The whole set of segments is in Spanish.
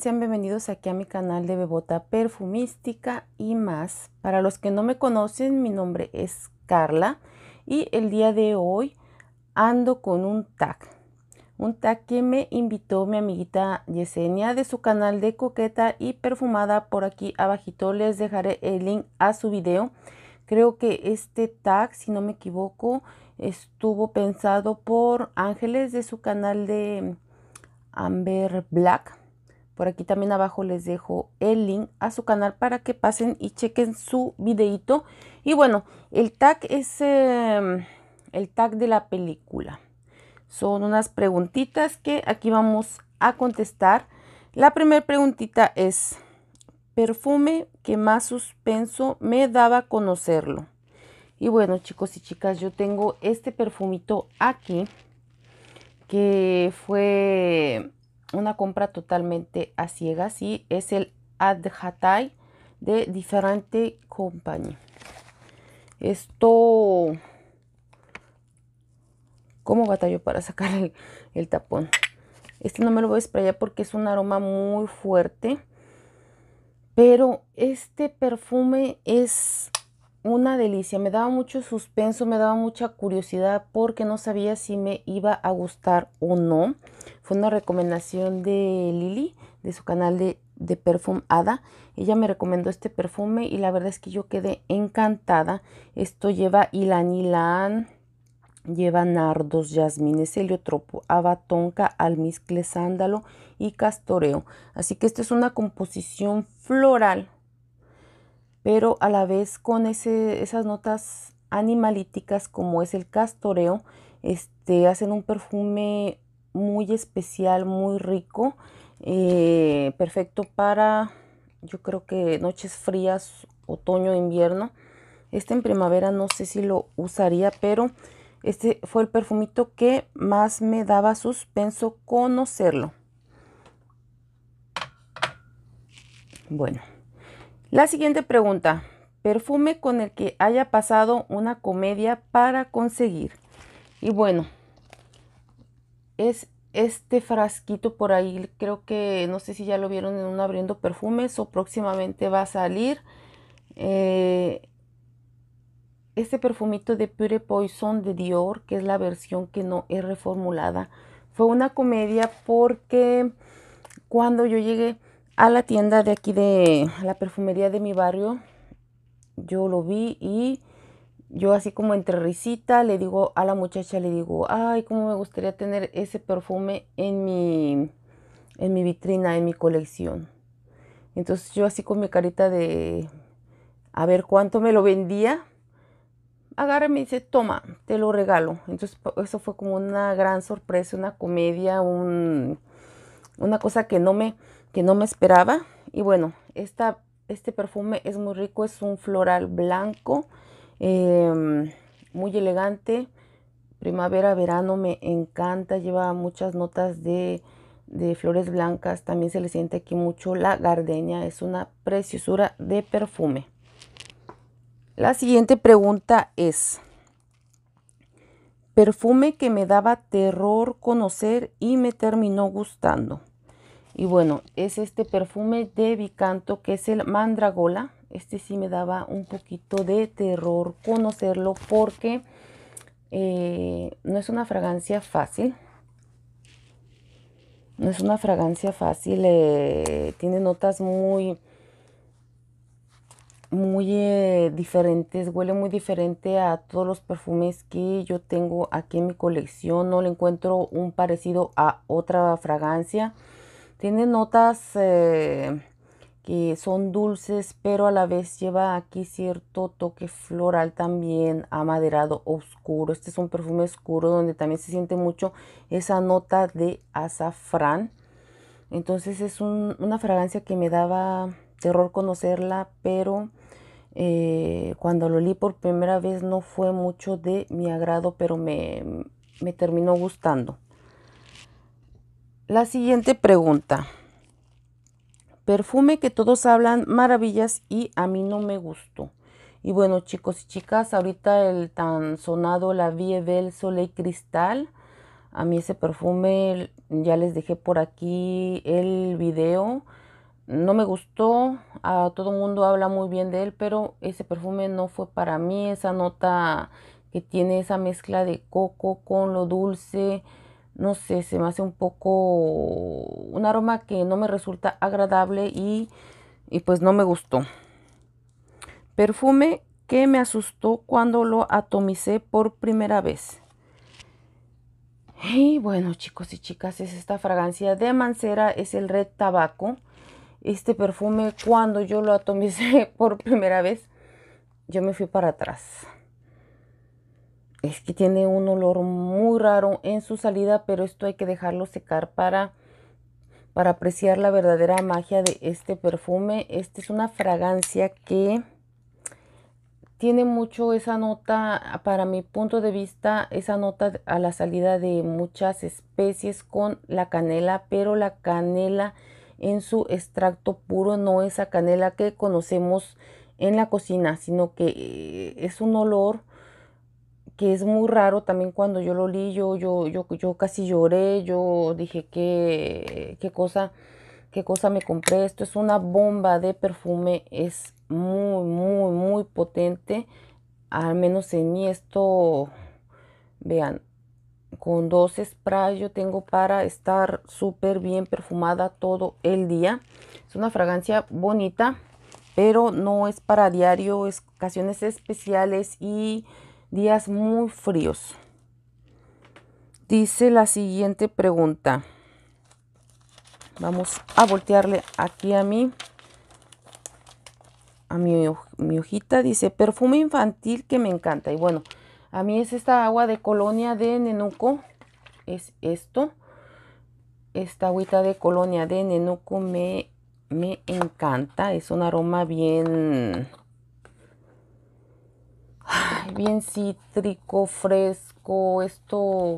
Sean bienvenidos aquí a mi canal de Bebota Perfumística y más. Para los que no me conocen, mi nombre es Carla y el día de hoy ando con un tag. Un tag que me invitó mi amiguita Yesenia de su canal de Coqueta y Perfumada. Por aquí abajito les dejaré el link a su video. Creo que este tag, si no me equivoco, estuvo pensado por Ángeles de su canal de Amber Black por aquí también abajo les dejo el link a su canal para que pasen y chequen su videito. Y bueno, el tag es em, el tag de la película. Son unas preguntitas que aquí vamos a contestar. La primera preguntita es, perfume que más suspenso me daba conocerlo. Y bueno, chicos y chicas, yo tengo este perfumito aquí que fue una compra totalmente a ciegas y es el adhatai de diferente Company. Esto, ¿cómo batalló para sacar el, tapón? Este no me lo voy a sprayar porque es un aroma muy fuerte. Pero este perfume es una delicia. Me daba mucho suspenso, me daba mucha curiosidad porque no sabía si me iba a gustar o no. Fue una recomendación de Lili, de su canal de, de Perfume Ada. Ella me recomendó este perfume y la verdad es que yo quedé encantada. Esto lleva ilan ilan, lleva nardos, jazmines, heliotropo, abatonca, almizcle, sándalo y castoreo. Así que esta es una composición floral, pero a la vez con esas notas animalíticas como es el castoreo, este, hacen un perfume muy especial, muy rico, eh, perfecto para yo creo que noches frías, otoño, invierno. Este en primavera no sé si lo usaría, pero este fue el perfumito que más me daba suspenso conocerlo. Bueno, la siguiente pregunta. Perfume con el que haya pasado una comedia para conseguir. Y bueno, es este frasquito por ahí. Creo que no sé si ya lo vieron en un abriendo perfumes o próximamente va a salir. Eh, este perfumito de Pure Poison de Dior, que es la versión que no es reformulada. Fue una comedia porque cuando yo llegué a la tienda de aquí de la perfumería de mi barrio, yo lo vi y yo así como entre risita le digo a la muchacha, le digo, ay, cómo me gustaría tener ese perfume en mi, en mi vitrina, en mi colección. Entonces yo así con mi carita de, a ver cuánto me lo vendía, agarra y me dice, toma, te lo regalo. Entonces eso fue como una gran sorpresa, una comedia, una cosa que no me, que no me esperaba. Y bueno, esta, este perfume es muy rico, es un floral blanco Em, muy elegante. Primavera, verano me encanta, lleva muchas notas de, de flores blancas. También se le siente aquí mucho la gardenia, es una preciosura de perfume. La siguiente pregunta es, perfume que me daba terror conocer y me terminó gustando. Y bueno, es este perfume de Vicanto que es el Mandragola. Este sí me daba un poquito de terror conocerlo porque eh, no es una fragancia fácil. No es una fragancia fácil. Eh, tiene notas muy muy eh, diferentes, huele muy diferente a todos los perfumes que yo tengo aquí en mi colección, no le encuentro un parecido a otra fragancia. Tiene notas eh, son dulces, pero a la vez lleva aquí cierto toque floral también amaderado oscuro. Este es un perfume oscuro donde también se siente mucho esa nota de azafrán. Entonces es una fragancia que me daba terror conocerla, pero eh, cuando lo li por primera vez no fue mucho de mi agrado, pero me terminó gustando. La siguiente pregunta perfume que todos hablan maravillas y a mí no me gustó. Y bueno, chicos y chicas, ahorita el tan sonado La Vie del Soleil Cristal. A mí ese perfume ya les dejé por aquí el video. No me gustó, a todo el mundo habla muy bien de él, pero ese perfume no fue para mí. Esa nota que tiene esa mezcla de coco con lo dulce, no sé, se me hace un poco un aroma que no me resulta agradable y, pues no me gustó. Perfume que me asustó cuando lo atomicé por primera vez. Y bueno, chicos y chicas, es esta fragancia de Mancera, es el Red Tabaco. Este perfume, cuando yo lo atomicé por primera vez, yo me fui para atrás es que tiene un olor muy raro en su salida, pero esto hay que dejarlo secar para, para apreciar la verdadera magia de este perfume. Esta es una fragancia que tiene mucho esa nota, para mi punto de vista, esa nota a la salida de muchas especies con la canela, pero la canela en su extracto puro no es la canela que conocemos en la cocina, sino que eh, es un olor que es muy raro también cuando yo lo li, yo, yo, yo, casi lloré, yo dije qué, qué cosa, qué cosa me compré. Esto es una bomba de perfume, es muy, muy, muy potente. Al menos en mí esto, vean, con dos sprays yo tengo para estar súper bien perfumada todo el día. Es una fragancia bonita, pero no es para diario, es ocasiones especiales y días muy fríos. Dice la siguiente pregunta. Vamos a voltearle aquí a mí. A mi, mi hojita dice perfume infantil que me encanta. Y bueno, a mí es esta agua de colonia de Nenuco. Es esto. Esta agüita de colonia de Nenuco me, me encanta. Es un aroma bien bien cítrico, fresco. Esto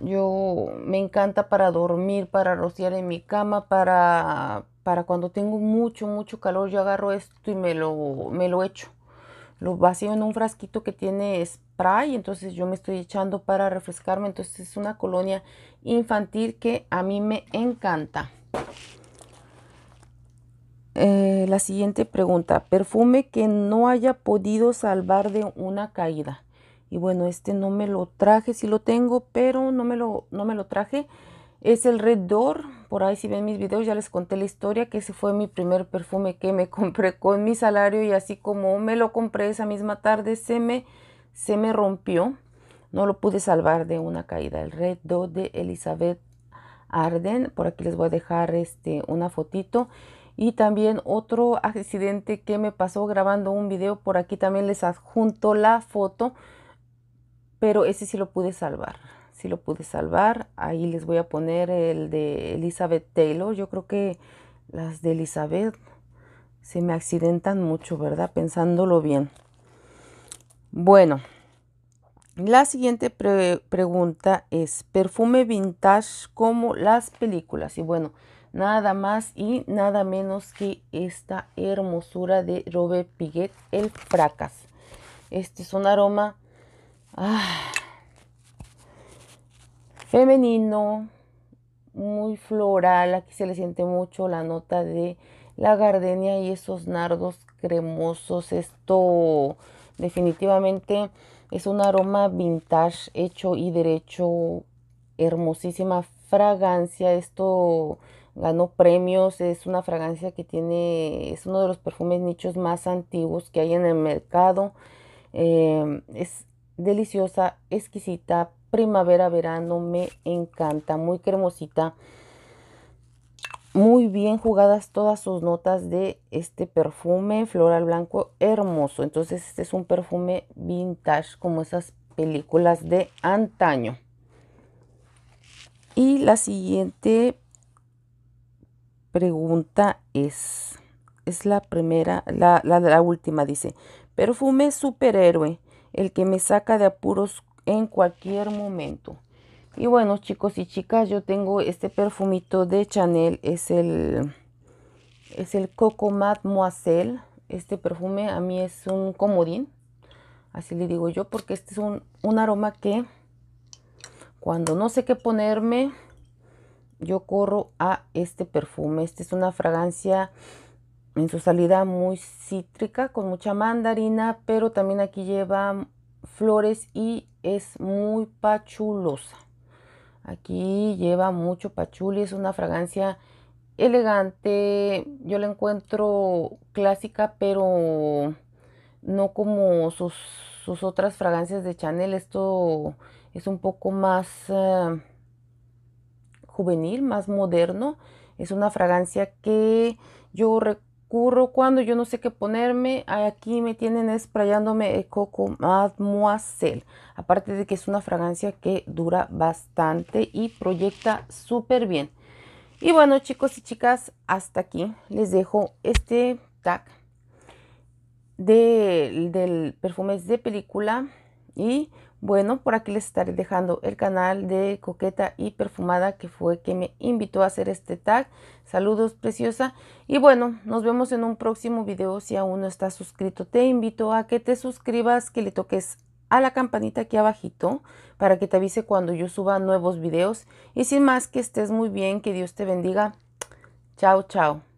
yo me encanta para dormir, para rociar en mi cama, para, para cuando tengo mucho, mucho calor. Yo agarro esto y me lo, me lo echo. Lo vacío en un frasquito que tiene spray, entonces yo me estoy echando para refrescarme. Entonces es una colonia infantil que a mí me encanta. Eh, la siguiente pregunta, perfume que no haya podido salvar de una caída. Y bueno, este no me lo traje, Si lo tengo, pero no me lo, no me lo traje. Es el Red Door, por ahí si ven mis videos ya les conté la historia, que ese fue mi primer perfume que me compré con mi salario y así como me lo compré esa misma tarde, se me, se me rompió. No lo pude salvar de una caída. El Red Door de Elizabeth Arden, por aquí les voy a dejar este, una fotito. Y también otro accidente que me pasó grabando un video. Por aquí también les adjunto la foto. Pero ese sí lo pude salvar. Sí lo pude salvar. Ahí les voy a poner el de Elizabeth Taylor. Yo creo que las de Elizabeth se me accidentan mucho, ¿verdad? Pensándolo bien. Bueno, la siguiente pregunta es, ¿perfume vintage como las películas? Y bueno, nada más y nada menos que esta hermosura de Robert Piguet, el fracas. Este es un aroma ah, femenino, muy floral, aquí se le siente mucho la nota de la gardenia y esos nardos cremosos. Esto definitivamente es un aroma vintage hecho y derecho, hermosísima fragancia. Esto ganó premios, es una fragancia que tiene, es uno de los perfumes nichos más antiguos que hay en el mercado. Em, es deliciosa, exquisita, primavera, verano, me encanta, muy cremosita. Muy bien jugadas todas sus notas de este perfume floral blanco hermoso. Entonces este es un perfume vintage como esas películas de antaño. Y la siguiente pregunta es, es la primera, la, la, la última dice, perfume superhéroe, el que me saca de apuros en cualquier momento. Y bueno, chicos y chicas, yo tengo este perfumito de Chanel, es el es el Coco Mademoiselle. Este perfume a mí es un comodín, así le digo yo, porque este es un, un aroma que cuando no sé qué ponerme, yo corro a este perfume. Esta es una fragancia en su salida muy cítrica, con mucha mandarina, pero también aquí lleva flores y es muy pachulosa. Aquí lleva mucho pachuli, es una fragancia elegante, yo la encuentro clásica, pero no como sus, otras fragancias de Chanel. Esto es un poco más... Eh, juvenil, más moderno. Es una fragancia que yo recurro cuando yo no sé qué ponerme. Aquí me tienen esprayándome el coco mademoiselle. Aparte de que es una fragancia que dura bastante y proyecta súper bien. Y bueno chicos y chicas, hasta aquí les dejo este tag de, del perfume de película y bueno, por aquí les estaré dejando el canal de Coqueta y Perfumada que fue que me invitó a hacer este tag. Saludos preciosa. Y bueno, nos vemos en un próximo video. Si aún no estás suscrito, te invito a que te suscribas, que le toques a la campanita aquí abajito para que te avise cuando yo suba nuevos videos. Y sin más, que estés muy bien, que Dios te bendiga. Chao, chao.